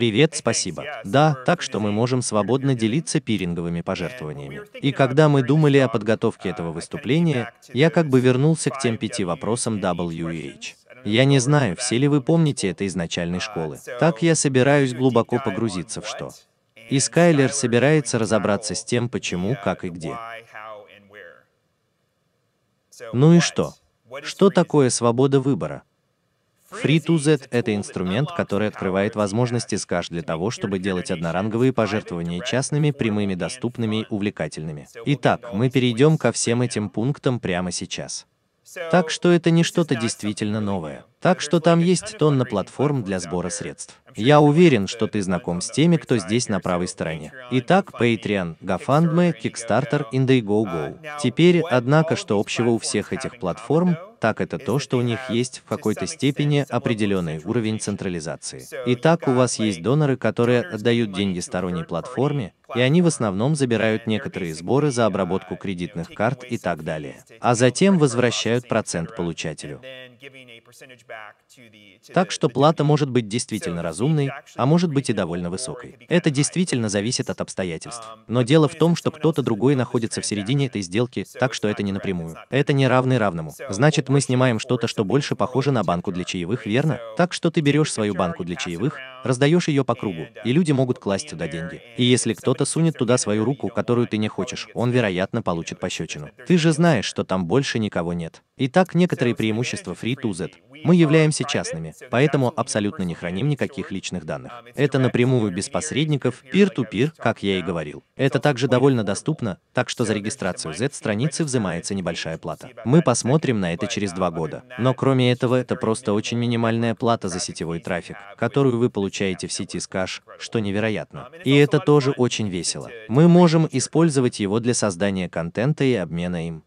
Привет, спасибо. Да, так что мы можем свободно делиться пиринговыми пожертвованиями. И когда мы думали о подготовке этого выступления, я как бы вернулся к тем пяти вопросам WH. Я не знаю, все ли вы помните это из начальной школы. Так я собираюсь глубоко погрузиться в что. И Скайлер собирается разобраться с тем, почему, как и где. Ну и что? Что такое свобода выбора? Free2Z — это инструмент, который открывает возможности SCASH для того, чтобы делать одноранговые пожертвования частными, прямыми, доступными и увлекательными. Итак, мы перейдем ко всем этим пунктам прямо сейчас. Так что это не что-то действительно новое. Так что там есть тонна платформ для сбора средств. Я уверен, что ты знаком с теми, кто здесь на правой стороне. Итак, Patreon, GoFundMe, Kickstarter, Indiegogo. Теперь, однако, что общего у всех этих платформ, так это то, что у них есть в какой-то степени определенный уровень централизации. Итак, у вас есть доноры, которые отдают деньги сторонней платформе, и они в основном забирают некоторые сборы за обработку кредитных карт и так далее, а затем возвращают процент получателю. Так что плата может быть действительно разумной, а может быть и довольно высокой. Это действительно зависит от um, обстоятельств. Но дело в том, что кто-то другой находится в середине этой сделки, так что это не напрямую. Это не равный равному. Значит, мы снимаем что-то, что больше похоже на банку для чаевых, верно? Так что ты берешь свою банку для чаевых, раздаешь ее по кругу, и люди могут класть туда деньги. И если кто-то сунет туда свою руку, которую ты не хочешь, он, вероятно, получит пощечину. Ты же знаешь, что там больше никого нет. Итак, некоторые преимущества Free2Z. Мы являемся частными, поэтому абсолютно не храним никаких личных данных. Это напрямую без посредников, peer-to-peer, -peer, как я и говорил. Это также довольно доступно, так что за регистрацию Z-страницы взимается небольшая плата. Мы посмотрим на это через два года. Но кроме этого, это просто очень минимальная плата за сетевой трафик, которую вы получаете получаете в сети с кэш, что невероятно. И это тоже очень весело. Мы можем использовать его для создания контента и обмена им.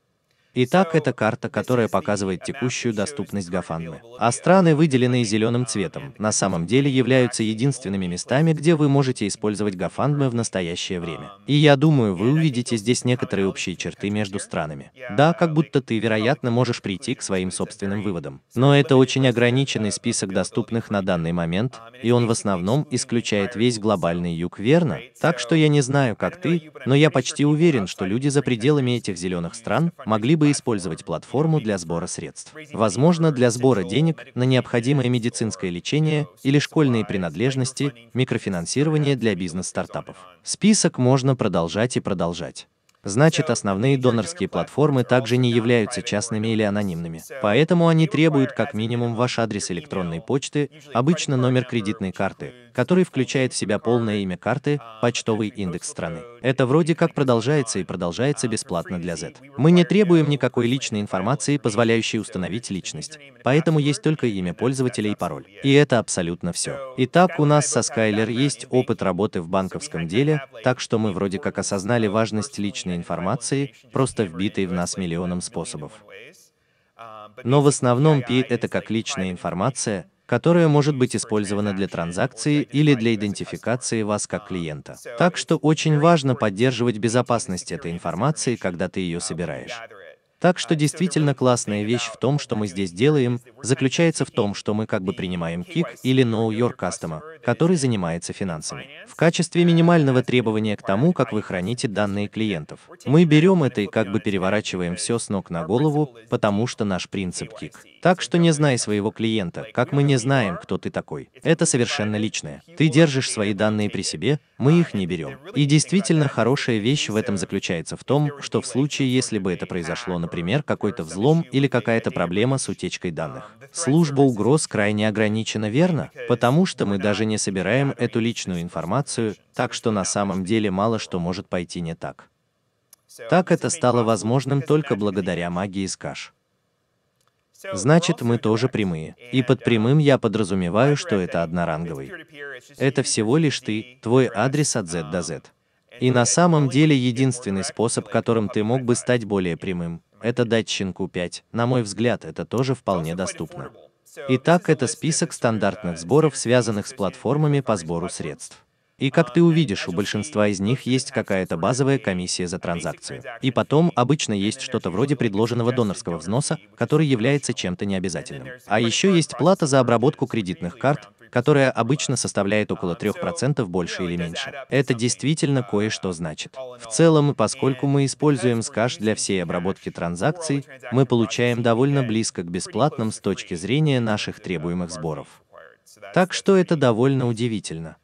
Итак, это карта, которая показывает текущую доступность Гафанмы. А страны, выделенные зеленым цветом, на самом деле являются единственными местами, где вы можете использовать Гафанмы в настоящее время. И я думаю, вы увидите здесь некоторые общие черты между странами. Да, как будто ты, вероятно, можешь прийти к своим собственным выводам. Но это очень ограниченный список доступных на данный момент, и он в основном исключает весь глобальный юг, верно? Так что я не знаю, как ты, но я почти уверен, что люди за пределами этих зеленых стран могли бы чтобы использовать платформу для сбора средств. Возможно, для сбора денег на необходимое медицинское лечение или школьные принадлежности, микрофинансирование для бизнес-стартапов. Список можно продолжать и продолжать. Значит, основные донорские платформы также не являются частными или анонимными. Поэтому они требуют как минимум ваш адрес электронной почты, обычно номер кредитной карты, который включает в себя полное имя карты, почтовый индекс страны. Это вроде как продолжается и продолжается бесплатно для Z. Мы не требуем никакой личной информации, позволяющей установить личность. Поэтому есть только имя пользователя и пароль. И это абсолютно все. Итак, у нас со Skyler есть опыт работы в банковском деле, так что мы вроде как осознали важность личной информации, просто вбитой в нас миллионом способов. Но в основном P — это как личная информация, которое может быть использовано для транзакции или для идентификации вас как клиента. Так что очень важно поддерживать безопасность этой информации, когда ты ее собираешь. Так что действительно классная вещь в том, что мы здесь делаем, заключается в том, что мы как бы принимаем кик или Know Your Customer, который занимается финансами. В качестве минимального требования к тому, как вы храните данные клиентов. Мы берем это и как бы переворачиваем все с ног на голову, потому что наш принцип кик. Так что не знай своего клиента, как мы не знаем, кто ты такой. Это совершенно личное. Ты держишь свои данные при себе, мы их не берем. И действительно хорошая вещь в этом заключается в том, что в случае, если бы это произошло, например, какой-то взлом или какая-то проблема с утечкой данных, служба угроз крайне ограничена, верно? Потому что мы даже не собираем эту личную информацию, так что на самом деле мало что может пойти не так. Так это стало возможным только благодаря магии Скаш. Значит, мы тоже прямые. И под прямым я подразумеваю, что это одноранговый. Это всего лишь ты, твой адрес от Z до Z. И на самом деле единственный способ, которым ты мог бы стать более прямым, это дать щенку 5. На мой взгляд, это тоже вполне доступно. Итак, это список стандартных сборов, связанных с платформами по сбору средств. И как ты увидишь, у большинства из них есть какая-то базовая комиссия за транзакцию. И потом обычно есть что-то вроде предложенного донорского взноса, который является чем-то необязательным. А еще есть плата за обработку кредитных карт, которая обычно составляет около 3% больше или меньше. Это действительно кое-что значит. В целом, поскольку мы используем Sketch для всей обработки транзакций, мы получаем довольно близко к бесплатным с точки зрения наших требуемых сборов. Так что это довольно удивительно.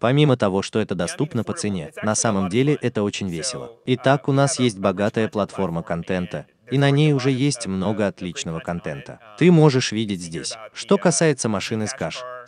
Помимо того, что это доступно по цене, на самом деле это очень весело. Итак, у нас есть богатая платформа контента, и на ней уже есть много отличного контента. Ты можешь видеть здесь. Что касается машины с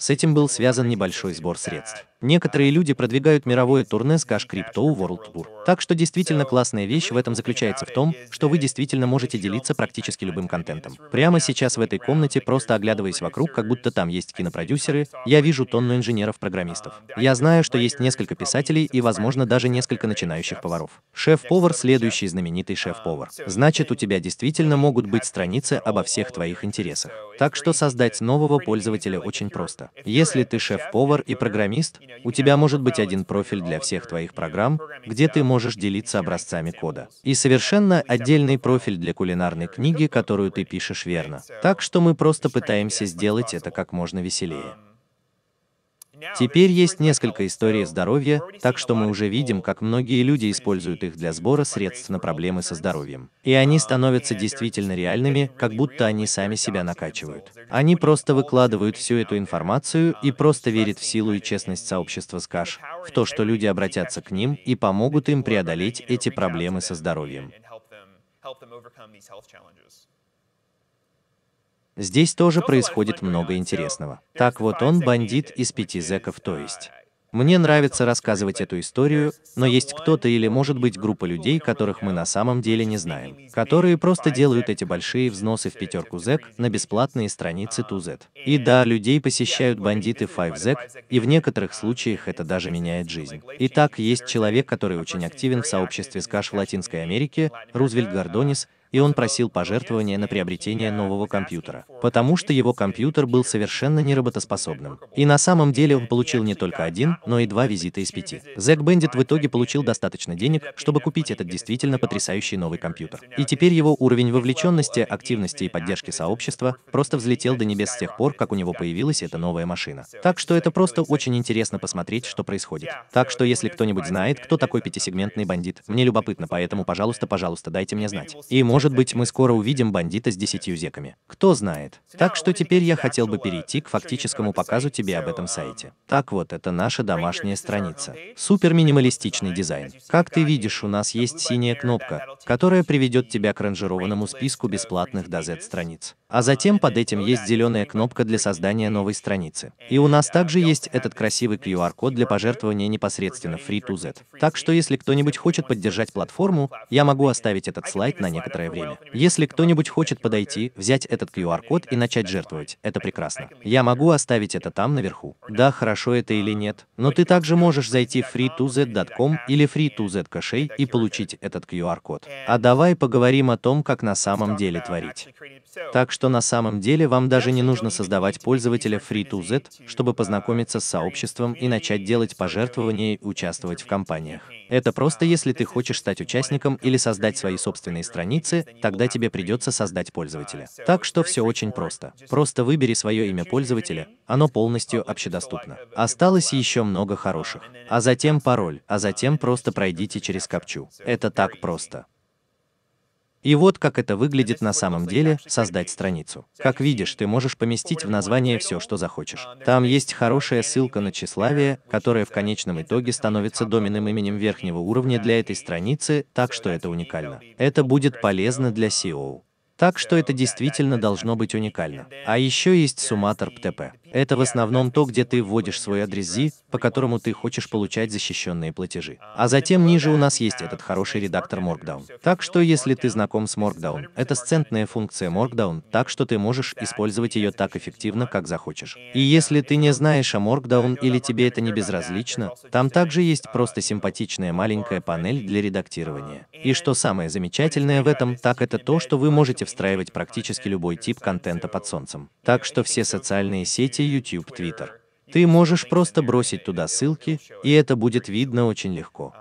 с этим был связан небольшой сбор средств. Некоторые люди продвигают мировое турне с Cash Crypto World Tour. Так что действительно классная вещь в этом заключается в том, что вы действительно можете делиться практически любым контентом. Прямо сейчас в этой комнате, просто оглядываясь вокруг, как будто там есть кинопродюсеры, я вижу тонну инженеров-программистов. Я знаю, что есть несколько писателей и, возможно, даже несколько начинающих поваров. Шеф-повар – следующий знаменитый шеф-повар. Значит, у тебя действительно могут быть страницы обо всех твоих интересах. Так что создать нового пользователя очень просто. Если ты шеф-повар и программист, у тебя может быть один профиль для всех твоих программ, где ты можешь делиться образцами кода. И совершенно отдельный профиль для кулинарной книги, которую ты пишешь верно. Так что мы просто пытаемся сделать это как можно веселее. Теперь есть несколько историй здоровья, так что мы уже видим, как многие люди используют их для сбора средств на проблемы со здоровьем. И они становятся действительно реальными, как будто они сами себя накачивают. Они просто выкладывают всю эту информацию и просто верят в силу и честность сообщества СКАШ, в то, что люди обратятся к ним и помогут им преодолеть эти проблемы со здоровьем. help them overcome these health challenges. Здесь тоже происходит много интересного. Так вот он бандит из пяти зеков, то есть. Мне нравится рассказывать эту историю, но есть кто-то или может быть группа людей, которых мы на самом деле не знаем, которые просто делают эти большие взносы в пятерку зек на бесплатные страницы Тузет. И да, людей посещают бандиты 5 Zek, и в некоторых случаях это даже меняет жизнь. Итак, есть человек, который очень активен в сообществе скаш в Латинской Америке, Рузвельт Гордонис, и он просил пожертвования на приобретение нового компьютера, потому что его компьютер был совершенно неработоспособным. И на самом деле он получил не только один, но и два визита из пяти. Зэк Бендит в итоге получил достаточно денег, чтобы купить этот действительно потрясающий новый компьютер. И теперь его уровень вовлеченности, активности и поддержки сообщества просто взлетел до небес с тех пор, как у него появилась эта новая машина. Так что это просто очень интересно посмотреть, что происходит. Так что если кто-нибудь знает, кто такой пятисегментный бандит, мне любопытно, поэтому, пожалуйста, пожалуйста, дайте мне знать. И может может быть, мы скоро увидим бандита с десятью зеками. Кто знает. Так что теперь я хотел бы перейти к фактическому показу тебе об этом сайте. Так вот, это наша домашняя страница. Супер минималистичный дизайн. Как ты видишь, у нас есть синяя кнопка, которая приведет тебя к ранжированному списку бесплатных DZ страниц. А затем под этим есть зеленая кнопка для создания новой страницы. И у нас также есть этот красивый QR-код для пожертвования непосредственно Free2Z. Так что если кто-нибудь хочет поддержать платформу, я могу оставить этот слайд на некоторое время. Если кто-нибудь хочет подойти, взять этот QR-код и начать жертвовать, это прекрасно. Я могу оставить это там наверху. Да, хорошо это или нет, но ты также можешь зайти в free2z.com или free2z кошей и получить этот QR-код. А давай поговорим о том, как на самом деле творить. Так что на самом деле вам даже не нужно создавать пользователя Free2Z, чтобы а, познакомиться с сообществом и начать делать пожертвования и участвовать в компаниях. Это просто а, если ты хочешь стать участником или создать свои собственные страницы, тогда тебе придется создать пользователя. Так что все очень просто. Просто выбери свое имя пользователя, оно полностью общедоступно. Осталось еще много хороших. А затем пароль, а затем просто пройдите через капчу. Это так просто. И вот как это выглядит на самом деле, создать страницу. Как видишь, ты можешь поместить в название все, что захочешь. Там есть хорошая ссылка на тщеславие, которая в конечном итоге становится доменным именем верхнего уровня для этой страницы, так что это уникально. Это будет полезно для SEO. Так что это действительно должно быть уникально. А еще есть сумматор ПТП. Это в основном то, где ты вводишь свой адрес ЗИ, по которому ты хочешь получать защищенные платежи. А затем ниже у нас есть этот хороший редактор Markdown. Так что если ты знаком с Markdown, это сцентная функция Markdown, так что ты можешь использовать ее так эффективно, как захочешь. И если ты не знаешь о Markdown или тебе это не безразлично, там также есть просто симпатичная маленькая панель для редактирования. И что самое замечательное в этом, так это то, что вы можете встраивать практически любой тип контента под солнцем. Так что все социальные сети YouTube, Twitter. Ты можешь просто бросить туда ссылки, и это будет видно очень легко.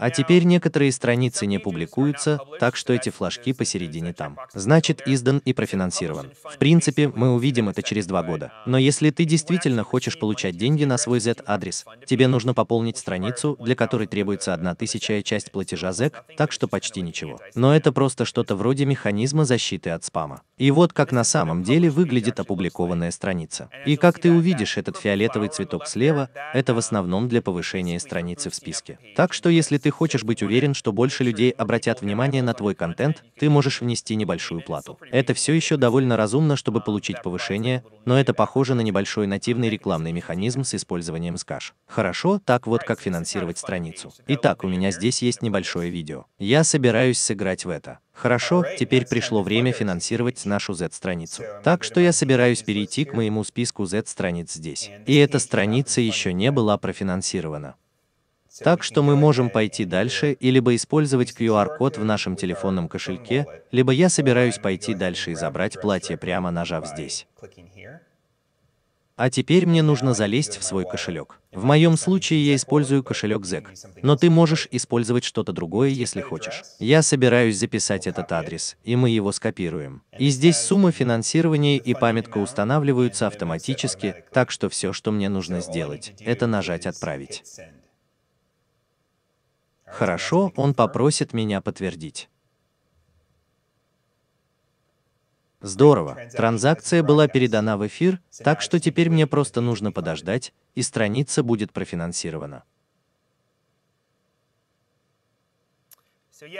А теперь некоторые страницы не публикуются, так что эти флажки посередине там. Значит, издан и профинансирован. В принципе, мы увидим это через два года. Но если ты действительно хочешь получать деньги на свой Z-адрес, тебе нужно пополнить страницу, для которой требуется одна тысячая часть платежа ZEC, так что почти ничего. Но это просто что-то вроде механизма защиты от спама. И вот как на самом деле выглядит опубликованная страница. И как ты увидишь этот фиолетовый цветок слева, это в основном для повышения страницы в списке. Так что если ты ты хочешь быть уверен, что больше людей обратят внимание на твой контент, ты можешь внести небольшую плату. Это все еще довольно разумно, чтобы получить повышение, но это похоже на небольшой нативный рекламный механизм с использованием скаж. Хорошо, так вот как финансировать страницу. Итак, у меня здесь есть небольшое видео. Я собираюсь сыграть в это. Хорошо, теперь пришло время финансировать нашу Z-страницу. Так что я собираюсь перейти к моему списку Z-страниц здесь. И эта страница еще не была профинансирована. Так что мы можем пойти дальше и либо использовать QR-код в нашем телефонном кошельке, либо я собираюсь пойти дальше и забрать платье прямо нажав здесь. А теперь мне нужно залезть в свой кошелек. В моем случае я использую кошелек ZEC, но ты можешь использовать что-то другое, если хочешь. Я собираюсь записать этот адрес, и мы его скопируем. И здесь сумма финансирования и памятка устанавливаются автоматически, так что все, что мне нужно сделать, это нажать «Отправить». Хорошо, он попросит меня подтвердить. Здорово. Транзакция была передана в эфир, так что теперь мне просто нужно подождать, и страница будет профинансирована.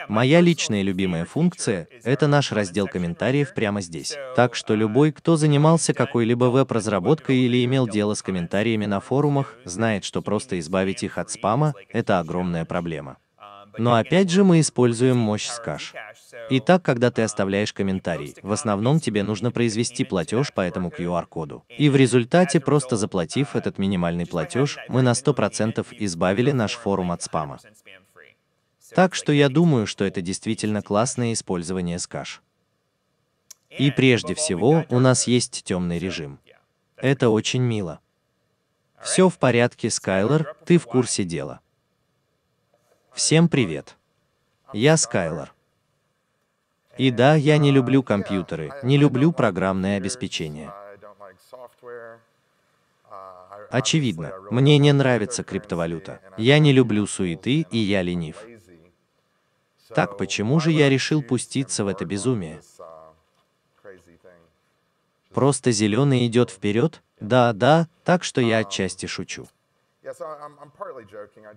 Моя личная любимая функция — это наш раздел комментариев прямо здесь. Так что любой, кто занимался какой-либо веб-разработкой или имел дело с комментариями на форумах, знает, что просто избавить их от спама — это огромная проблема. Но опять же мы используем мощь скаш. Итак, когда ты оставляешь комментарий, в основном тебе нужно произвести платеж по этому QR-коду. И в результате, просто заплатив этот минимальный платеж, мы на 100% избавили наш форум от спама. Так что я думаю, что это действительно классное использование скаш. И прежде всего, у нас есть темный режим. Это очень мило. Все в порядке, Скайлор, ты в курсе дела. Всем привет. Я Скайлор. И да, я не uh, люблю компьютеры, не люблю программное обеспечение. Uh, uh, Очевидно, мне не нравится криптовалюта. Я не люблю суеты и я ленив. Так почему же я решил пуститься в это безумие? Просто зеленый идет вперед? Да, да, так что я отчасти шучу.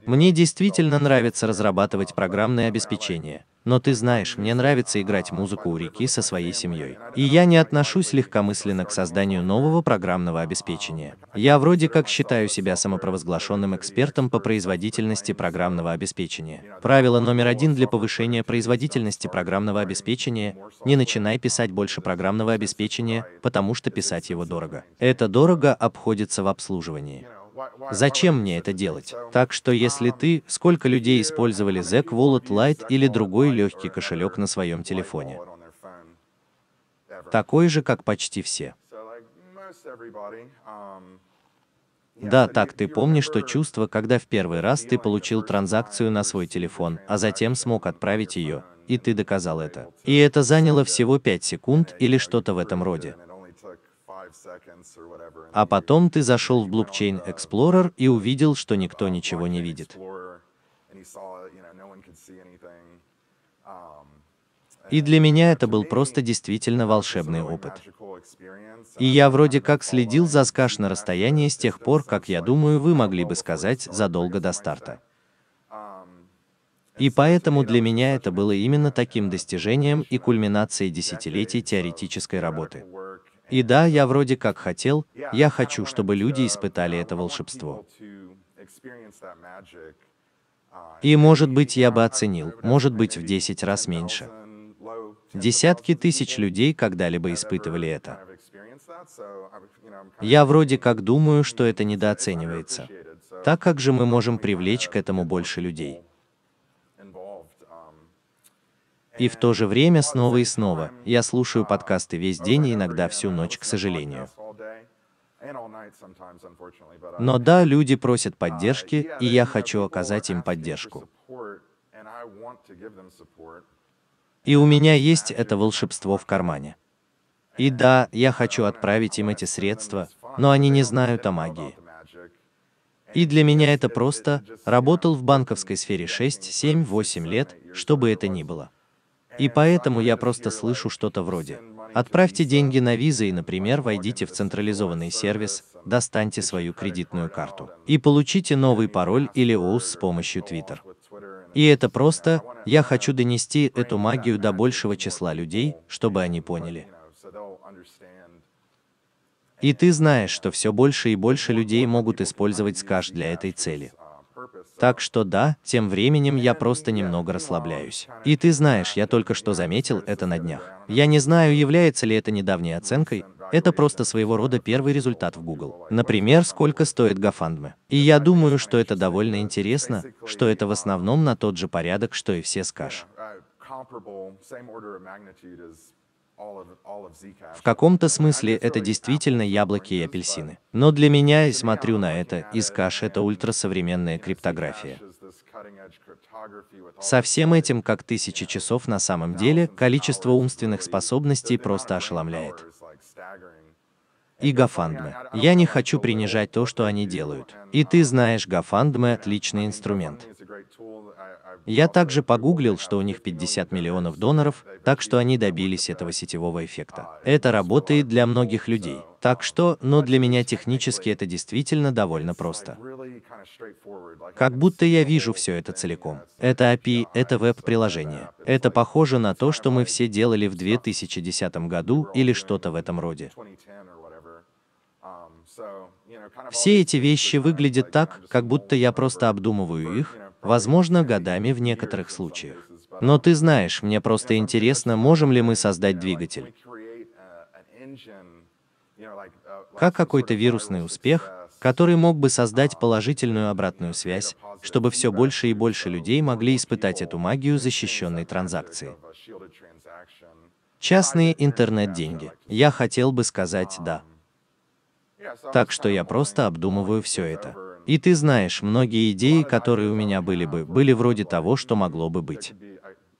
Мне действительно нравится разрабатывать программное обеспечение. Но ты знаешь, мне нравится играть музыку у реки со своей семьей. И я не отношусь легкомысленно к созданию нового программного обеспечения. Я вроде как считаю себя самопровозглашенным экспертом по производительности программного обеспечения. Правило номер один для повышения производительности программного обеспечения – не начинай писать больше программного обеспечения, потому что писать его дорого. Это дорого обходится в обслуживании. Зачем мне это делать? Так что если ты, сколько людей использовали Zack Wallet Lite или другой легкий кошелек на своем телефоне? Такой же, как почти все. Да, так ты помнишь то чувство, когда в первый раз ты получил транзакцию на свой телефон, а затем смог отправить ее, и ты доказал это. И это заняло всего 5 секунд или что-то в этом роде. А потом ты зашел в блокчейн Explorer и увидел, что никто um, ничего не видит. Um, и для меня это был просто действительно волшебный опыт. И я вроде как следил за скаш на расстоянии с тех пор, как, я думаю, вы могли бы сказать, задолго до старта. Um, и поэтому для меня это было именно таким достижением и кульминацией десятилетий теоретической работы. И да, я вроде как хотел, я хочу, чтобы люди испытали это волшебство. И, может быть, я бы оценил, может быть, в 10 раз меньше. Десятки тысяч людей когда-либо испытывали это. Я вроде как думаю, что это недооценивается. Так как же мы можем привлечь к этому больше людей? И в то же время снова и снова. Я слушаю подкасты весь день и иногда всю ночь, к сожалению. Но да, люди просят поддержки, и я хочу оказать им поддержку. И у меня есть это волшебство в кармане. И да, я хочу отправить им эти средства, но они не знают о магии. И для меня это просто, работал в банковской сфере 6, 7, 8 лет, что бы это ни было. И поэтому я просто слышу что-то вроде «Отправьте деньги на визы и, например, войдите в централизованный сервис, достаньте свою кредитную карту и получите новый пароль или ОУС с помощью Twitter». И это просто, я хочу донести эту магию до большего числа людей, чтобы они поняли. И ты знаешь, что все больше и больше людей могут использовать скаш для этой цели. Так что да, тем временем я просто немного расслабляюсь. И ты знаешь, я только что заметил это на днях. Я не знаю, является ли это недавней оценкой, это просто своего рода первый результат в Google. Например, сколько стоит GoFundMe. И я думаю, что это довольно интересно, что это в основном на тот же порядок, что и все скажешь. В каком-то смысле это действительно яблоки и апельсины. Но для меня, и смотрю на это, Искаш — это ультрасовременная криптография. Со всем этим, как тысячи часов на самом деле, количество умственных способностей просто ошеломляет. И Гафандме. Я не хочу принижать то, что они делают. И ты знаешь, Гафандме — отличный инструмент. Я также погуглил, что у них 50 миллионов доноров, так что они добились этого сетевого эффекта. Это работает для многих людей. Так что, но для меня технически это действительно довольно просто. Как будто я вижу все это целиком. Это API, это веб-приложение. Это похоже на то, что мы все делали в 2010 году или что-то в этом роде. Все эти вещи выглядят так, как будто я просто обдумываю их, возможно, годами в некоторых случаях. Но ты знаешь, мне просто интересно, можем ли мы создать двигатель. Как какой-то вирусный успех, который мог бы создать положительную обратную связь, чтобы все больше и больше людей могли испытать эту магию защищенной транзакции. Частные интернет-деньги. Я хотел бы сказать «да». Так что я просто обдумываю все это. И ты знаешь, многие идеи, которые у меня были бы, были вроде того, что могло бы быть.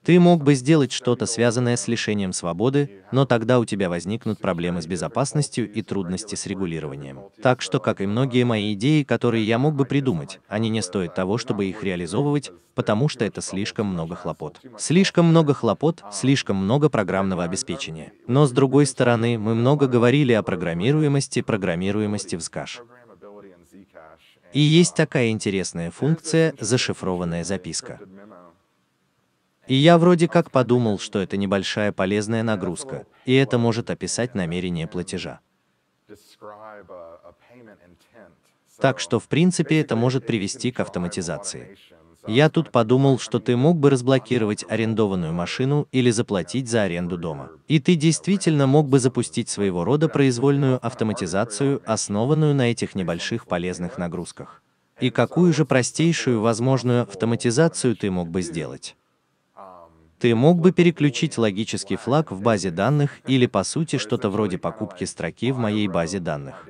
Ты мог бы сделать что-то связанное с лишением свободы, но тогда у тебя возникнут проблемы с безопасностью и трудности с регулированием. Так что, как и многие мои идеи, которые я мог бы придумать, они не стоят того, чтобы их реализовывать, потому что это слишком много хлопот. Слишком много хлопот, слишком много программного обеспечения. Но с другой стороны, мы много говорили о программируемости, программируемости в SCASH. И есть такая интересная функция «зашифрованная записка». И я вроде как подумал, что это небольшая полезная нагрузка, и это может описать намерение платежа. Так что в принципе это может привести к автоматизации. Я тут подумал, что ты мог бы разблокировать арендованную машину или заплатить за аренду дома. И ты действительно мог бы запустить своего рода произвольную автоматизацию, основанную на этих небольших полезных нагрузках. И какую же простейшую возможную автоматизацию ты мог бы сделать? Ты мог бы переключить логический флаг в базе данных или по сути что-то вроде покупки строки в моей базе данных.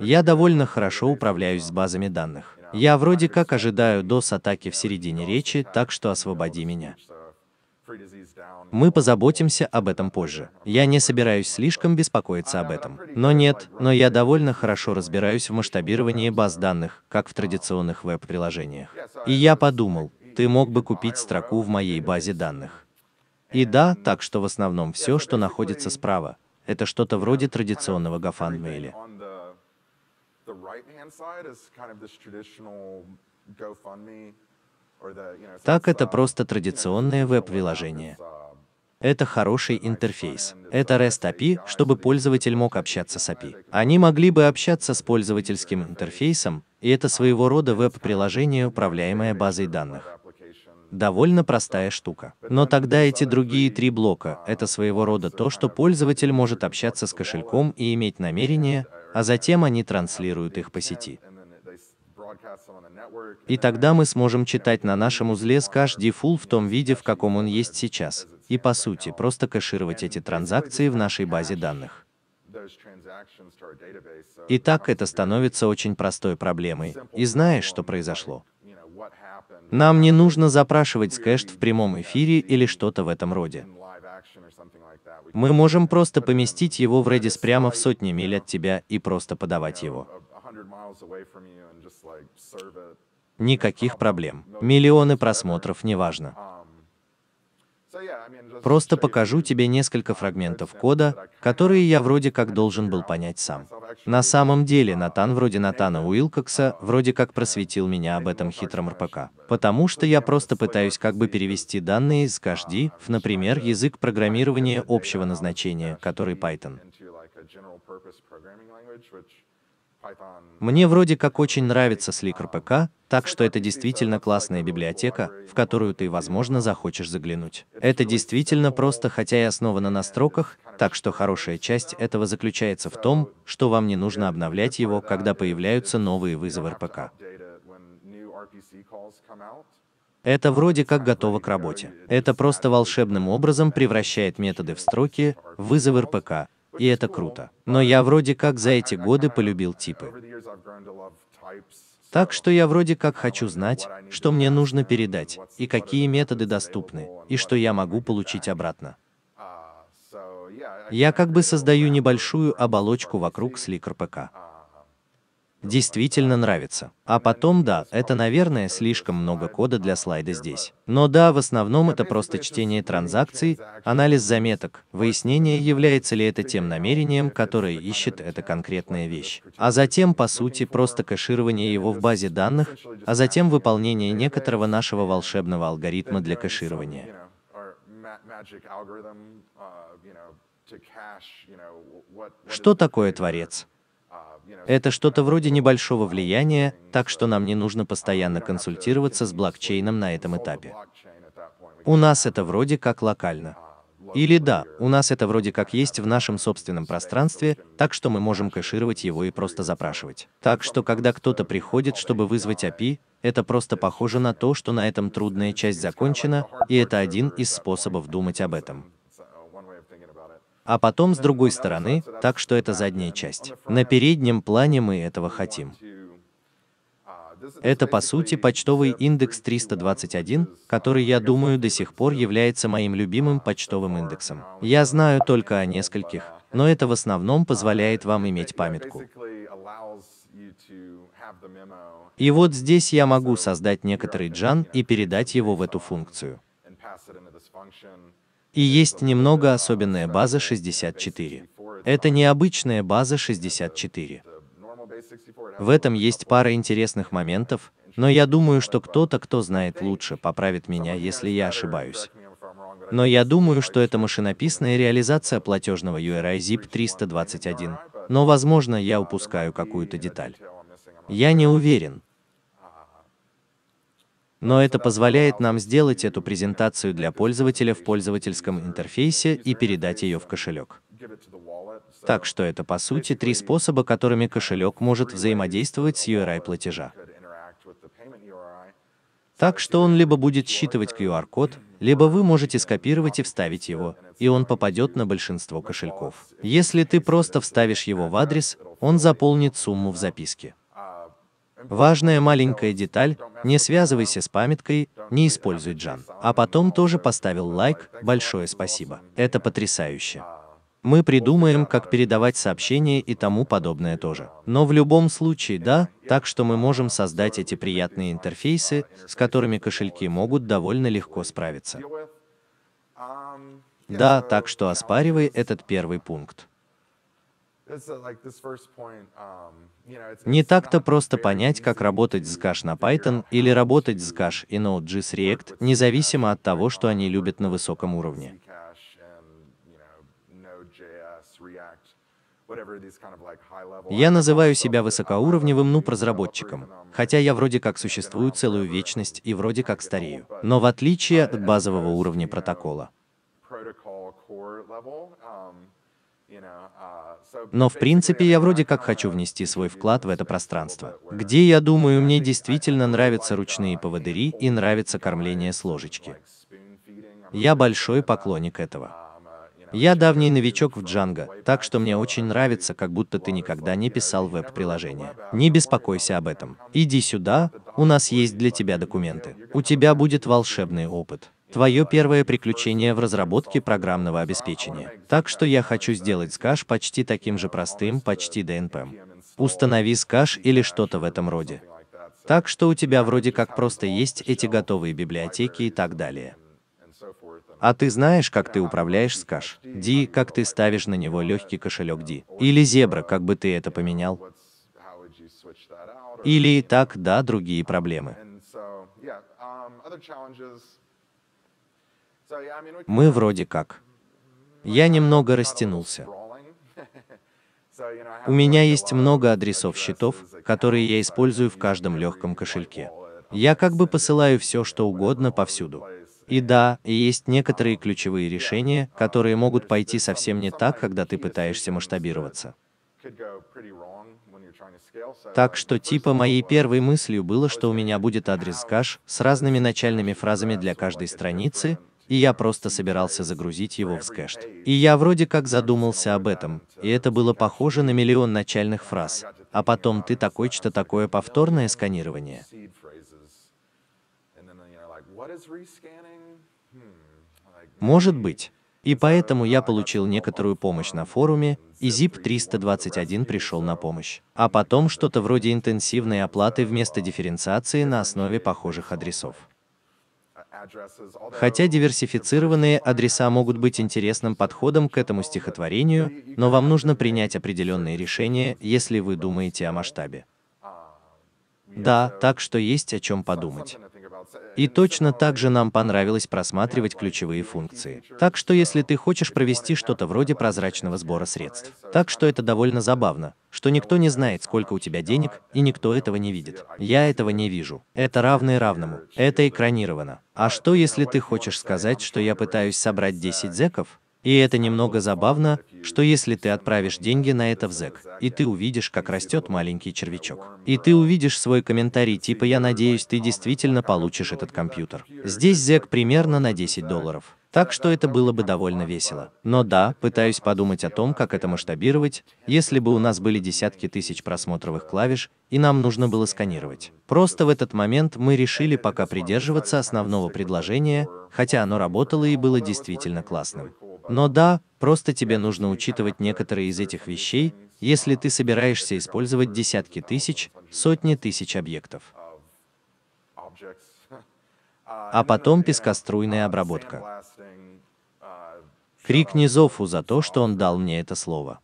Я довольно хорошо управляюсь с базами данных. Я вроде как ожидаю DOS-атаки в середине речи, так что освободи меня. Мы позаботимся об этом позже. Я не собираюсь слишком беспокоиться об этом. Но нет, но я довольно хорошо разбираюсь в масштабировании баз данных, как в традиционных веб-приложениях. И я подумал, ты мог бы купить строку в моей базе данных. И да, так что в основном все, что находится справа, это что-то вроде традиционного GoFundMail. Так это uh, просто традиционное веб-приложение. Uh, это хороший интерфейс. Это REST API, чтобы пользователь мог общаться с API. Они могли бы общаться с пользовательским интерфейсом, и это своего рода веб-приложение, управляемое базой данных. Довольно простая штука. Но тогда эти другие три блока — это uh, своего рода то, что пользователь может общаться с кошельком и иметь намерение, а затем они транслируют их по сети. И тогда мы сможем читать на нашем узле скаш дефул в том виде, в каком он есть сейчас, и по сути просто кэшировать эти транзакции в нашей базе данных. Итак, это становится очень простой проблемой, и знаешь, что произошло. Нам не нужно запрашивать скэшт в прямом эфире или что-то в этом роде. Мы можем просто поместить его в Redis прямо в сотни миль от тебя и просто подавать его. Никаких проблем. Миллионы просмотров, неважно. Просто покажу тебе несколько фрагментов кода, которые я вроде как должен был понять сам. На самом деле Натан вроде Натана Уилкокса вроде как просветил меня об этом хитром РПК, потому что я просто пытаюсь как бы перевести данные из CashD в, например, язык программирования общего назначения, который Python. Мне вроде как очень нравится Slick RPK, так что это действительно классная библиотека, в которую ты, возможно, захочешь заглянуть. Это действительно просто, хотя и основано на строках, так что хорошая часть этого заключается в том, что вам не нужно обновлять его, когда появляются новые вызовы РПК. Это вроде как готово к работе. Это просто волшебным образом превращает методы в строки, вызовы РПК, и это круто. Но я вроде как за эти годы полюбил типы. Так что я вроде как хочу знать, что мне нужно передать, и какие методы доступны, и что я могу получить обратно. Я как бы создаю небольшую оболочку вокруг Slick RPK действительно нравится. А потом да, это, наверное, слишком много кода для слайда здесь. Но да, в основном это просто чтение транзакций, анализ заметок, выяснение, является ли это тем намерением, которое ищет эта конкретная вещь. А затем, по сути, просто кэширование его в базе данных, а затем выполнение некоторого нашего волшебного алгоритма для кэширования. Что такое творец? Это что-то вроде небольшого влияния, так что нам не нужно постоянно консультироваться с блокчейном на этом этапе. У нас это вроде как локально. Или да, у нас это вроде как есть в нашем собственном пространстве, так что мы можем кэшировать его и просто запрашивать. Так что когда кто-то приходит, чтобы вызвать API, это просто похоже на то, что на этом трудная часть закончена, и это один из способов думать об этом а потом с другой стороны, так что это задняя часть. На переднем плане мы этого хотим. А, это, по сути, почтовый индекс 321, который, я думаю, до сих пор является моим любимым почтовым uh, индексом. Я знаю только о нескольких, но это в основном uh, позволяет вам иметь памятку. И вот здесь я могу создать некоторый джан и передать его в эту функцию. И есть немного особенная база 64. Это необычная база 64. В этом есть пара интересных моментов, но я думаю, что кто-то, кто знает лучше, поправит меня, если я ошибаюсь. Но я думаю, что это машинописная реализация платежного URI ZIP 321, но возможно я упускаю какую-то деталь. Я не уверен, но это позволяет нам сделать эту презентацию для пользователя в пользовательском интерфейсе и передать ее в кошелек. Так что это по сути три способа, которыми кошелек может взаимодействовать с URI платежа. Так что он либо будет считывать QR-код, либо вы можете скопировать и вставить его, и он попадет на большинство кошельков. Если ты просто вставишь его в адрес, он заполнит сумму в записке. Важная маленькая деталь, не связывайся с памяткой, не используй Джан. А потом тоже поставил лайк, большое спасибо. Это потрясающе. Мы придумаем, как передавать сообщения и тому подобное тоже. Но в любом случае, да, так что мы можем создать эти приятные интерфейсы, с которыми кошельки могут довольно легко справиться. Да, так что оспаривай этот первый пункт. Uh, um, Не так-то просто понять, как работать с Cache на Python или работать с Cache и Node.js React, независимо от того, что они любят на высоком уровне. Я называю себя высокоуровневым нуб-разработчиком, um, хотя я вроде как существую целую вечность и вроде как старею, но в отличие от базового уровня протокола. Но в принципе я вроде как хочу внести свой вклад в это пространство, где я думаю, мне действительно нравятся ручные поводыри и нравится кормление с ложечки. Я большой поклонник этого. Я давний новичок в Django, так что мне очень нравится, как будто ты никогда не писал веб-приложение. Не беспокойся об этом. Иди сюда, у нас есть для тебя документы. У тебя будет волшебный опыт твое первое приключение в разработке программного обеспечения. Так что я хочу сделать скаш почти таким же простым, почти ДНПМ. Установи скаш или что-то в этом роде. Так что у тебя вроде как просто есть эти готовые библиотеки и так далее. А ты знаешь, как ты управляешь скаш? D, как ты ставишь на него легкий кошелек D. Или зебра, как бы ты это поменял? Или и так, да, другие проблемы. Мы вроде как. Я немного растянулся. У меня есть много адресов счетов, которые я использую в каждом легком кошельке. Я как бы посылаю все, что угодно повсюду. И да, есть некоторые ключевые решения, которые могут пойти совсем не так, когда ты пытаешься масштабироваться. Так что типа моей первой мыслью было, что у меня будет адрес кэш с разными начальными фразами для каждой страницы, и я просто собирался загрузить его в скэшт. И я вроде как задумался об этом, и это было похоже на миллион начальных фраз, а потом ты такой что такое повторное сканирование. Может быть. И поэтому я получил некоторую помощь на форуме, и ZIP-321 пришел на помощь. А потом что-то вроде интенсивной оплаты вместо дифференциации на основе похожих адресов. Хотя диверсифицированные адреса могут быть интересным подходом к этому стихотворению, но вам нужно принять определенные решения, если вы думаете о масштабе. Um, да, так что есть о чем подумать. И точно так же нам понравилось просматривать ключевые функции. Так что если ты хочешь провести что-то вроде прозрачного сбора средств. Так что это довольно забавно, что никто не знает, сколько у тебя денег, и никто этого не видит. Я этого не вижу. Это равное равному. Это экранировано. А что, если ты хочешь сказать, что я пытаюсь собрать 10 зеков? И это немного забавно, что если ты отправишь деньги на это в зэк, и ты увидишь, как растет маленький червячок. И ты увидишь свой комментарий типа «Я надеюсь, ты действительно получишь этот компьютер». Здесь зэк примерно на 10 долларов. Так что это было бы довольно весело. Но да, пытаюсь подумать о том, как это масштабировать, если бы у нас были десятки тысяч просмотровых клавиш, и нам нужно было сканировать. Просто в этот момент мы решили пока придерживаться основного предложения, хотя оно работало и было действительно классным. Но да, просто тебе нужно учитывать некоторые из этих вещей, если ты собираешься использовать десятки тысяч, сотни тысяч объектов а потом пескоструйная обработка. Крик Низову за то, что он дал мне это слово.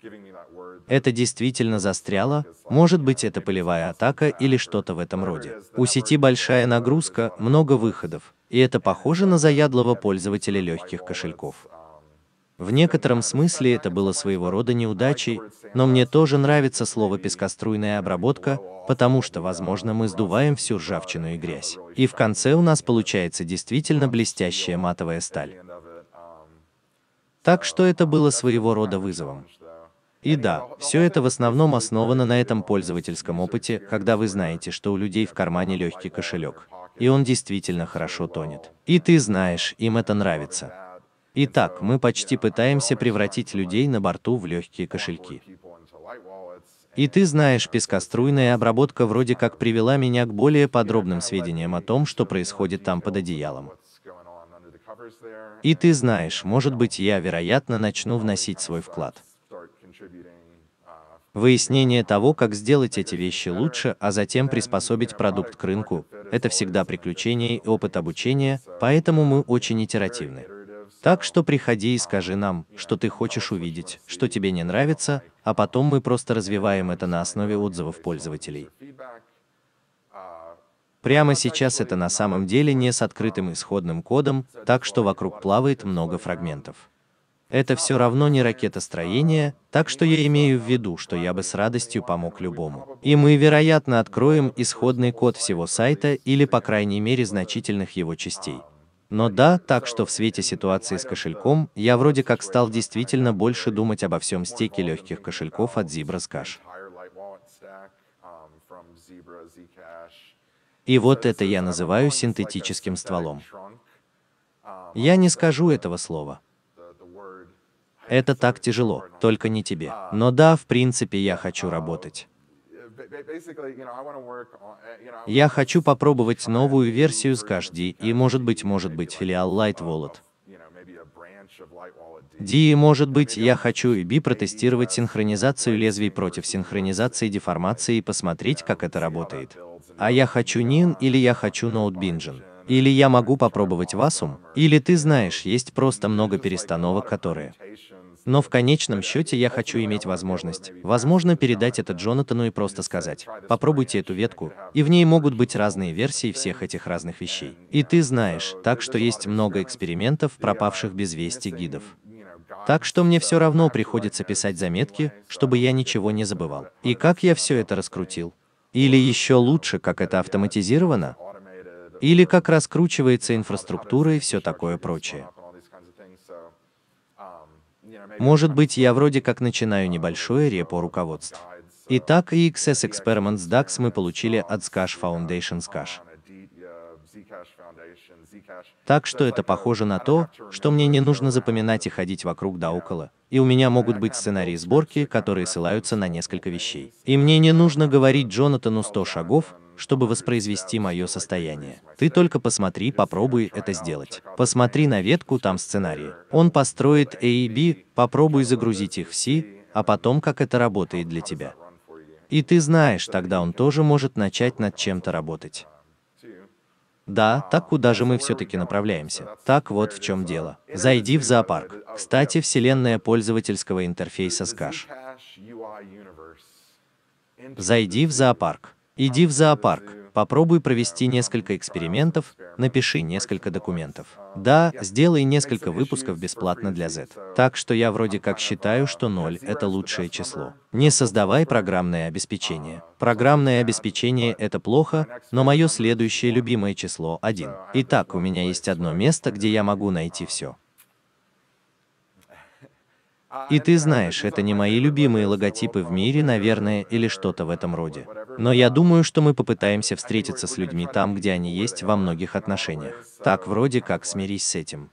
Это действительно застряло, может быть это полевая атака или что-то в этом роде. У сети большая нагрузка, много выходов, и это похоже на заядлого пользователя легких кошельков. В некотором смысле это было своего рода неудачей, но мне тоже нравится слово «пескоструйная обработка», потому что, возможно, мы сдуваем всю ржавчину и грязь. И в конце у нас получается действительно блестящая матовая сталь. Так что это было своего рода вызовом. И да, все это в основном основано на этом пользовательском опыте, когда вы знаете, что у людей в кармане легкий кошелек. И он действительно хорошо тонет. И ты знаешь, им это нравится. Итак, мы почти пытаемся превратить людей на борту в легкие кошельки. И ты знаешь, пескоструйная обработка вроде как привела меня к более подробным сведениям о том, что происходит там под одеялом. И ты знаешь, может быть, я, вероятно, начну вносить свой вклад. Выяснение того, как сделать эти вещи лучше, а затем приспособить продукт к рынку, это всегда приключение и опыт обучения, поэтому мы очень итеративны. Так что приходи и скажи нам, что ты хочешь увидеть, что тебе не нравится, а потом мы просто развиваем это на основе отзывов пользователей. Прямо сейчас это на самом деле не с открытым исходным кодом, так что вокруг плавает много фрагментов. Это все равно не ракетостроение, так что я имею в виду, что я бы с радостью помог любому. И мы, вероятно, откроем исходный код всего сайта или, по крайней мере, значительных его частей. Но да, так что в свете ситуации с кошельком, я вроде как стал действительно больше думать обо всем стеке легких кошельков от Zebra Cash. И вот это я называю синтетическим стволом. Я не скажу этого слова. Это так тяжело, только не тебе. Но да, в принципе, я хочу работать. Uh, я хочу попробовать новую версию с SCASD и, может быть, может быть, филиал Light Wallet. DI может быть, я хочу и B протестировать uh, синхронизацию лезвий против синхронизации деформации и посмотреть, как это работает. А я хочу Нин или я uh, хочу NodeBingen. Или я могу попробовать Васум, или ты знаешь, есть просто много перестановок, которые... Но в конечном счете я хочу иметь возможность, возможно, передать это Джонатану и просто сказать, попробуйте эту ветку, и в ней могут быть разные версии всех этих разных вещей. И ты знаешь, так что есть много экспериментов, пропавших без вести гидов. Так что мне все равно приходится писать заметки, чтобы я ничего не забывал. И как я все это раскрутил? Или еще лучше, как это автоматизировано? Или как раскручивается инфраструктура и все такое прочее? Может быть, я вроде как начинаю небольшое репо руководство. Итак, Xs Experiments DAX мы получили от Skash Foundation Skash. Так что это похоже на то, что мне не нужно запоминать и ходить вокруг да около, и у меня могут быть сценарии сборки, которые ссылаются на несколько вещей. И мне не нужно говорить Джонатану 100 шагов, чтобы воспроизвести мое состояние. Ты только посмотри, попробуй это сделать. Посмотри на ветку, там сценарии. Он построит A и B, попробуй загрузить их в C, а потом как это работает для тебя. И ты знаешь, тогда он тоже может начать над чем-то работать. Да, так куда же мы все-таки направляемся? Так вот в чем дело. Зайди в зоопарк. Кстати, вселенная пользовательского интерфейса Sketch. Зайди в зоопарк. Иди в зоопарк, попробуй провести несколько экспериментов, напиши несколько документов. Да, сделай несколько выпусков бесплатно для Z. Так что я вроде как считаю, что 0 – это лучшее число. Не создавай программное обеспечение. Программное обеспечение – это плохо, но мое следующее любимое число – 1. Итак, у меня есть одно место, где я могу найти все. И ты знаешь, это не мои любимые логотипы в мире, наверное, или что-то в этом роде. Но я думаю, что мы попытаемся встретиться с людьми там, где они есть во многих отношениях. Так вроде как смирись с этим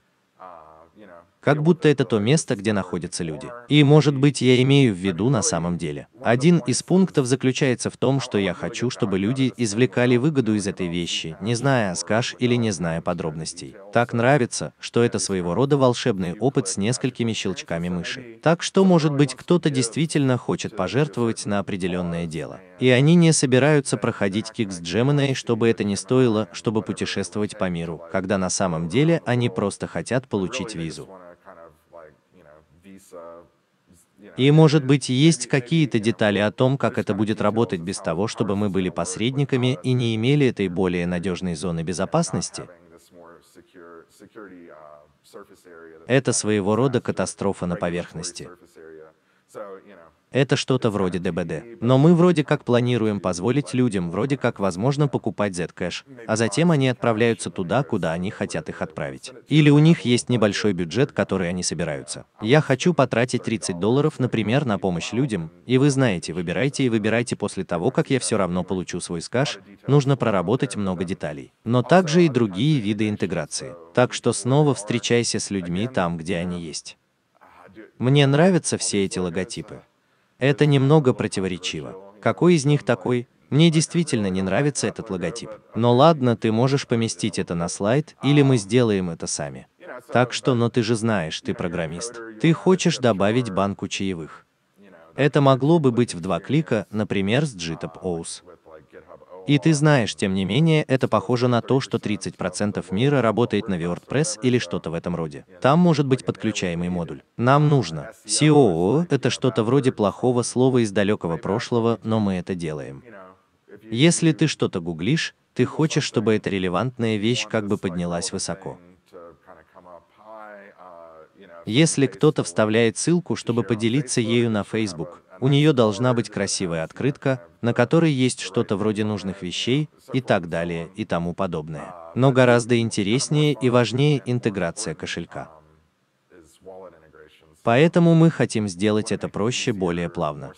как будто это то место, где находятся люди. И, может быть, я имею в виду на самом деле. Один из пунктов заключается в том, что я хочу, чтобы люди извлекали выгоду из этой вещи, не зная скаж или не зная подробностей. Так нравится, что это своего рода волшебный опыт с несколькими щелчками мыши. Так что, может быть, кто-то действительно хочет пожертвовать на определенное дело. И они не собираются проходить кикс Джеминой, чтобы это не стоило, чтобы путешествовать по миру, когда на самом деле они просто хотят получить визу. И, может быть, есть какие-то детали о том, как это будет работать без того, чтобы мы были посредниками и не имели этой более надежной зоны безопасности? Это своего рода катастрофа на поверхности. Это что-то вроде ДБД. Но мы вроде как планируем позволить людям вроде как возможно покупать Zcash, а затем они отправляются туда, куда они хотят их отправить. Или у них есть небольшой бюджет, который они собираются. Я хочу потратить 30 долларов, например, на помощь людям, и вы знаете, выбирайте и выбирайте после того, как я все равно получу свой скаж, нужно проработать много деталей. Но также и другие виды интеграции. Так что снова встречайся с людьми там, где они есть. Мне нравятся все эти логотипы. Это немного противоречиво. Какой из них такой? Мне действительно не нравится этот логотип. Но ладно, ты можешь поместить это на слайд, или мы сделаем это сами. Так что, но ты же знаешь, ты программист. Ты хочешь добавить банку чаевых. Это могло бы быть в два клика, например, с GitHub OUS. И ты знаешь, тем не менее, это похоже на то, что 30% мира работает на WordPress или что-то в этом роде. Там может быть подключаемый модуль. Нам нужно. COO – это что-то вроде плохого слова из далекого прошлого, но мы это делаем. Если ты что-то гуглишь, ты хочешь, чтобы эта релевантная вещь как бы поднялась высоко. Если кто-то вставляет ссылку, чтобы поделиться ею на Facebook, у нее должна быть красивая открытка, на которой есть что-то вроде нужных вещей и так далее и тому подобное. Но гораздо интереснее и важнее интеграция кошелька. Поэтому мы хотим сделать это проще, более плавно.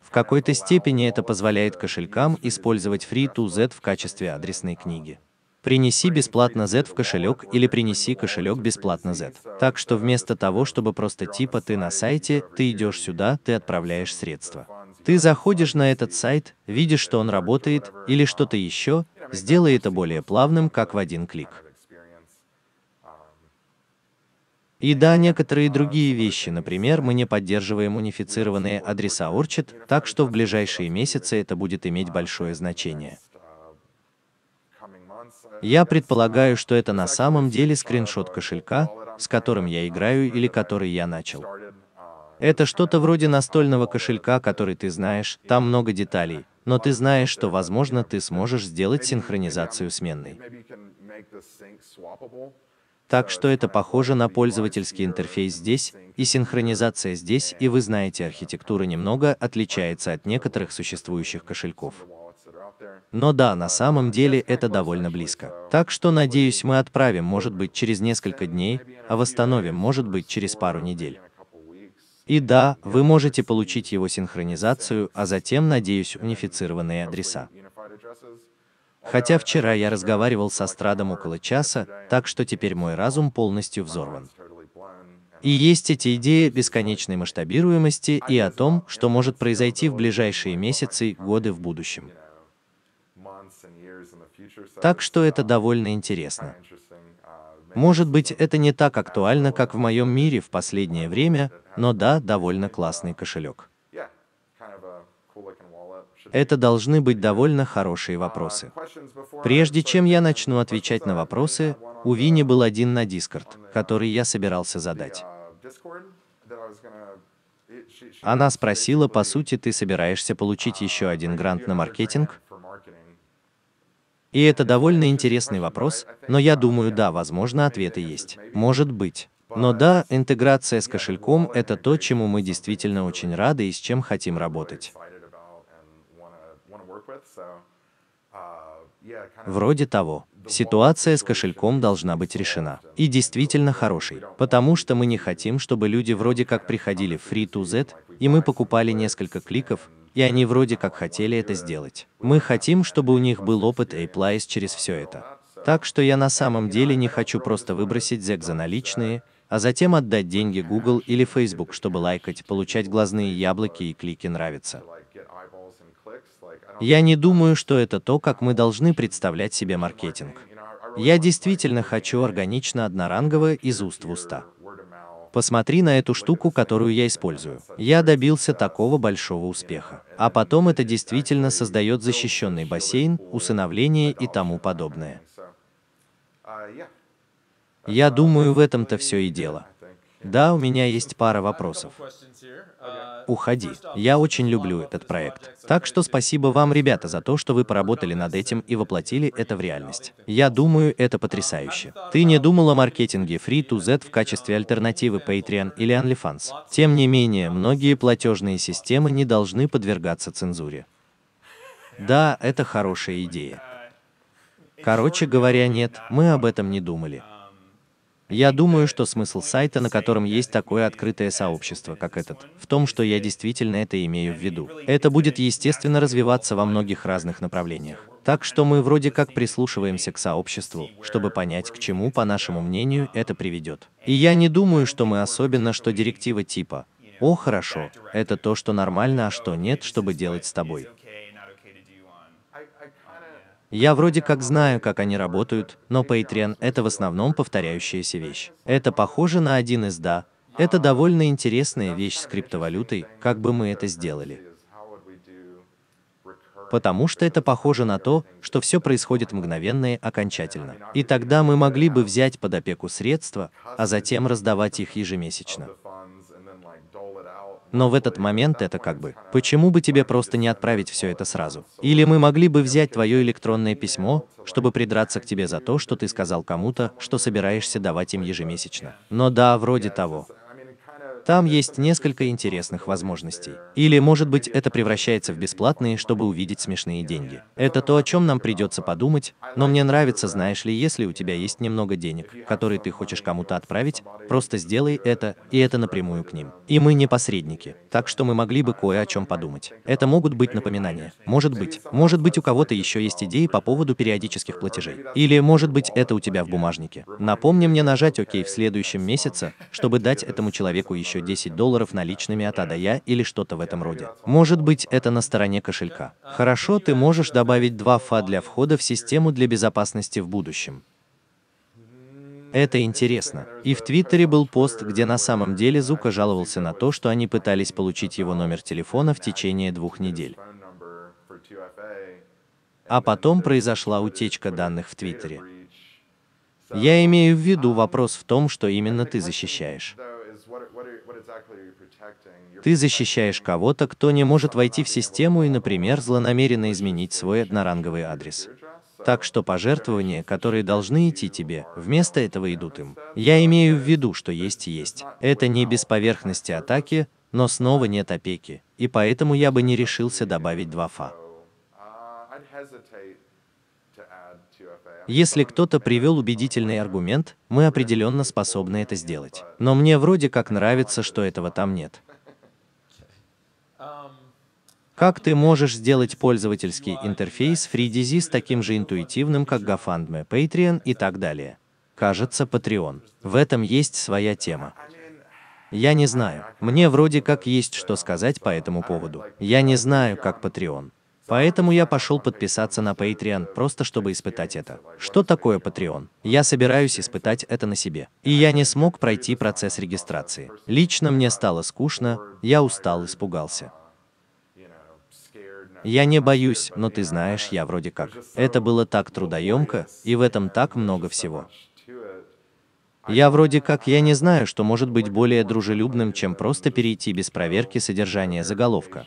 В какой-то степени это позволяет кошелькам использовать Free2Z в качестве адресной книги. Принеси бесплатно Z в кошелек или принеси кошелек бесплатно Z. Так что вместо того, чтобы просто типа ты на сайте, ты идешь сюда, ты отправляешь средства. Ты заходишь на этот сайт, видишь, что он работает, или что-то еще, сделай это более плавным, как в один клик. И да, некоторые другие вещи, например, мы не поддерживаем унифицированные адреса Orchid, так что в ближайшие месяцы это будет иметь большое значение. Я предполагаю, что это на самом деле скриншот кошелька, с которым я играю или который я начал. Это что-то вроде настольного кошелька, который ты знаешь, там много деталей, но ты знаешь, что, возможно, ты сможешь сделать синхронизацию сменной. Так что это похоже на пользовательский интерфейс здесь, и синхронизация здесь, и вы знаете, архитектура немного отличается от некоторых существующих кошельков. Но да, на самом деле это довольно близко. Так что, надеюсь, мы отправим, может быть, через несколько дней, а восстановим, может быть, через пару недель. И да, вы можете получить его синхронизацию, а затем, надеюсь, унифицированные адреса. Хотя вчера я разговаривал со Страдом около часа, так что теперь мой разум полностью взорван. И есть эти идеи бесконечной масштабируемости и о том, что может произойти в ближайшие месяцы, годы в будущем. Так что это довольно интересно. Uh, Может быть, это не так актуально, как в моем мире в последнее время, но да, довольно uh, классный кошелек. Это должны быть довольно хорошие uh, вопросы. Прежде чем я начну отвечать на вопросы, у Вини был один на Дискорд, который я собирался задать. Она спросила, по сути, ты собираешься получить еще один грант на маркетинг? И это довольно интересный вопрос, но я думаю, да, возможно, ответы есть. Может быть. Но да, интеграция с кошельком – это то, чему мы действительно очень рады и с чем хотим работать. Вроде того. Ситуация с кошельком должна быть решена. И действительно хорошей. Потому что мы не хотим, чтобы люди вроде как приходили в Free2Z, и мы покупали несколько кликов, и они вроде как хотели это сделать. Мы хотим, чтобы у них был опыт a через все это. Так что я на самом деле не хочу просто выбросить зек за наличные, а затем отдать деньги Google или Facebook, чтобы лайкать, получать глазные яблоки и клики нравится. Я не думаю, что это то, как мы должны представлять себе маркетинг. Я действительно хочу органично одноранговое из уст в уста. Посмотри на эту штуку, которую я использую. Я добился такого большого успеха. А потом это действительно создает защищенный бассейн, усыновление и тому подобное. Я думаю, в этом-то все и дело. Да, у меня есть пара вопросов. «Уходи». Я очень люблю этот проект. Так что спасибо вам, ребята, за то, что вы поработали над этим и воплотили это в реальность. Я думаю, это потрясающе. Ты не думал о маркетинге Free to Z в качестве альтернативы Patreon или OnlyFans. Тем не менее, многие платежные системы не должны подвергаться цензуре. Да, это хорошая идея. Короче говоря, нет, мы об этом не думали. Я думаю, что смысл сайта, на котором есть такое открытое сообщество, как этот, в том, что я действительно это имею в виду. Это будет, естественно, развиваться во многих разных направлениях. Так что мы вроде как прислушиваемся к сообществу, чтобы понять, к чему, по нашему мнению, это приведет. И я не думаю, что мы особенно, что директива типа «О, хорошо, это то, что нормально, а что нет, чтобы делать с тобой». Я вроде как знаю, как они работают, но Patreon — это в основном повторяющаяся вещь. Это похоже на один из да. Это довольно интересная вещь с криптовалютой, как бы мы это сделали. Потому что это похоже на то, что все происходит мгновенно и окончательно. И тогда мы могли бы взять под опеку средства, а затем раздавать их ежемесячно. Но в этот момент это как бы, почему бы тебе просто не отправить все это сразу? Или мы могли бы взять твое электронное письмо, чтобы придраться к тебе за то, что ты сказал кому-то, что собираешься давать им ежемесячно. Но да, вроде того. Там есть несколько интересных возможностей. Или, может быть, это превращается в бесплатные, чтобы увидеть смешные деньги. Это то, о чем нам придется подумать, но мне нравится, знаешь ли, если у тебя есть немного денег, которые ты хочешь кому-то отправить, просто сделай это, и это напрямую к ним. И мы не посредники, так что мы могли бы кое о чем подумать. Это могут быть напоминания. Может быть. Может быть, у кого-то еще есть идеи по поводу периодических платежей. Или, может быть, это у тебя в бумажнике. Напомни мне нажать «Ок» в следующем месяце, чтобы дать этому человеку еще еще 10 долларов наличными от Адая или что-то в этом роде. Может быть, это на стороне кошелька. Хорошо, ты можешь добавить 2 фа для входа в систему для безопасности в будущем. Это интересно. И в Твиттере был пост, где на самом деле Зука жаловался на то, что они пытались получить его номер телефона в течение двух недель. А потом произошла утечка данных в Твиттере. Я имею в виду вопрос в том, что именно ты защищаешь. Ты защищаешь кого-то, кто не может войти в систему и, например, злонамеренно изменить свой одноранговый адрес. Так что пожертвования, которые должны идти тебе, вместо этого идут им. Я имею в виду, что есть и есть. Это не без поверхности атаки, но снова нет опеки, и поэтому я бы не решился добавить 2 фа. Uh, если кто-то привел убедительный аргумент, мы определенно способны это сделать. Но мне вроде как нравится, что этого там нет. Как ты можешь сделать пользовательский интерфейс FreeDZ таким же интуитивным, как GoFundMe, Patreon и так далее? Кажется, Patreon. В этом есть своя тема. Я не знаю. Мне вроде как есть что сказать по этому поводу. Я не знаю, как Patreon. Поэтому я пошел подписаться на Patreon, просто чтобы испытать это. Что такое Patreon? Я собираюсь испытать это на себе. И я не смог пройти процесс регистрации. Лично мне стало скучно, я устал, испугался. Я не боюсь, но ты знаешь, я вроде как. Это было так трудоемко, и в этом так много всего. Я вроде как, я не знаю, что может быть более дружелюбным, чем просто перейти без проверки содержания заголовка.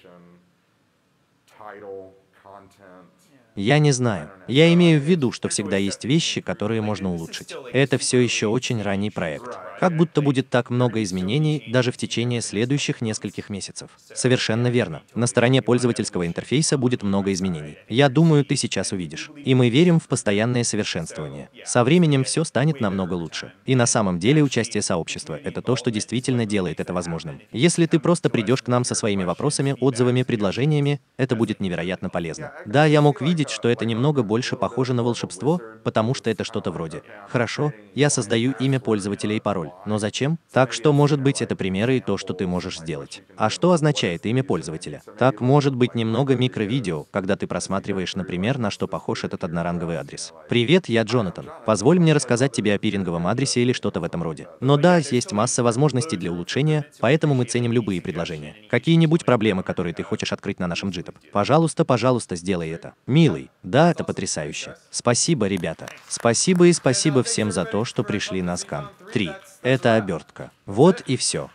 Я не знаю. Я имею в виду, что всегда есть вещи, которые можно улучшить. Это все еще очень ранний проект. Как будто будет так много изменений даже в течение следующих нескольких месяцев. Совершенно верно. На стороне пользовательского интерфейса будет много изменений. Я думаю, ты сейчас увидишь. И мы верим в постоянное совершенствование. Со временем все станет намного лучше. И на самом деле участие сообщества — это то, что действительно делает это возможным. Если ты просто придешь к нам со своими вопросами, отзывами, предложениями, это будет невероятно полезно. Да, я мог видеть, что это немного больше похоже на волшебство, потому что это что-то вроде «Хорошо, я создаю имя пользователя и пароль но зачем? Так что может быть это примеры и то, что ты можешь сделать. А что означает имя пользователя? Так может быть немного микровидео, когда ты просматриваешь, например, на что похож этот одноранговый адрес. Привет, я Джонатан. Позволь мне рассказать тебе о пиринговом адресе или что-то в этом роде. Но да, есть масса возможностей для улучшения, поэтому мы ценим любые предложения. Какие-нибудь проблемы, которые ты хочешь открыть на нашем джитоп? Пожалуйста, пожалуйста, сделай это. Милый, да, это потрясающе. Спасибо, ребята. Спасибо и спасибо всем за то, что пришли на скан. 3. Это обертка. Вот и все.